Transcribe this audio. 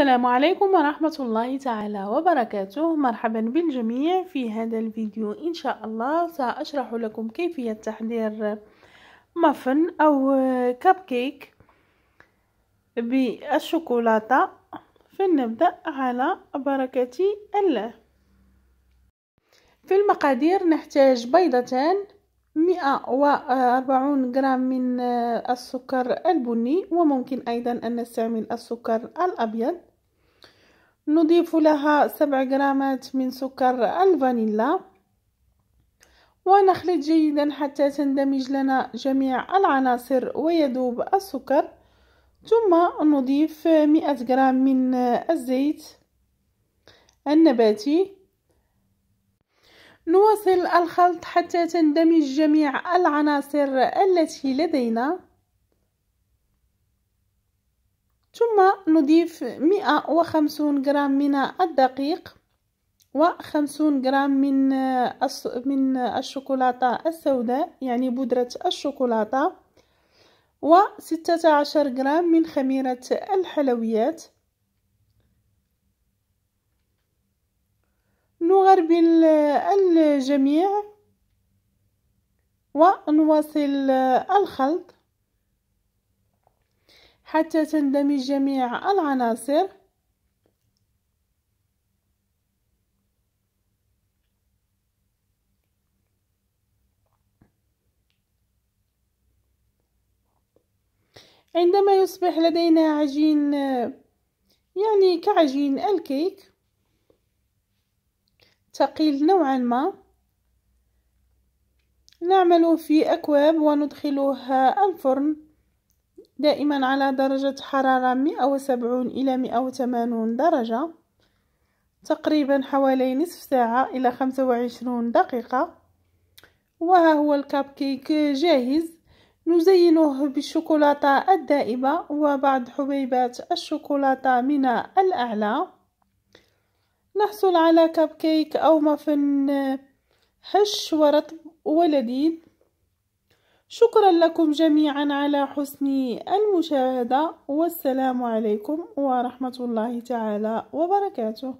السلام عليكم ورحمة الله تعالى وبركاته مرحبا بالجميع في هذا الفيديو إن شاء الله سأشرح لكم كيفية تحضير مافن أو كاب كيك بالشوكولاتة فلنبدأ على بركة الله في المقادير نحتاج بيضتان 140 غرام من السكر البني وممكن أيضا أن نستعمل السكر الأبيض نضيف لها سبع غرامات من سكر الفانيلا ونخلط جيدا حتى تندمج لنا جميع العناصر ويذوب السكر ثم نضيف مئة غرام من الزيت النباتي نواصل الخلط حتى تندمج جميع العناصر التي لدينا ثم نضيف 150 غرام من الدقيق و 50 غرام من من الشوكولاتة السوداء يعني بودرة الشوكولاتة و عشر غرام من خميرة الحلويات نغربل الجميع ونواصل الخلط حتى تندمج جميع العناصر عندما يصبح لدينا عجين يعني كعجين الكيك تقيل نوعا ما نعمل في أكواب وندخلها الفرن دائما على درجة حرارة 170 إلى 180 درجة تقريبا حوالي نصف ساعة إلى 25 دقيقة وها هو الكاب كيك جاهز نزينه بالشوكولاتة الدائبة وبعض حبيبات الشوكولاتة من الأعلى نحصل على كاب كيك أو مفن هش ورطب ولذيذ شكرا لكم جميعا على حسن المشاهدة والسلام عليكم ورحمة الله تعالى وبركاته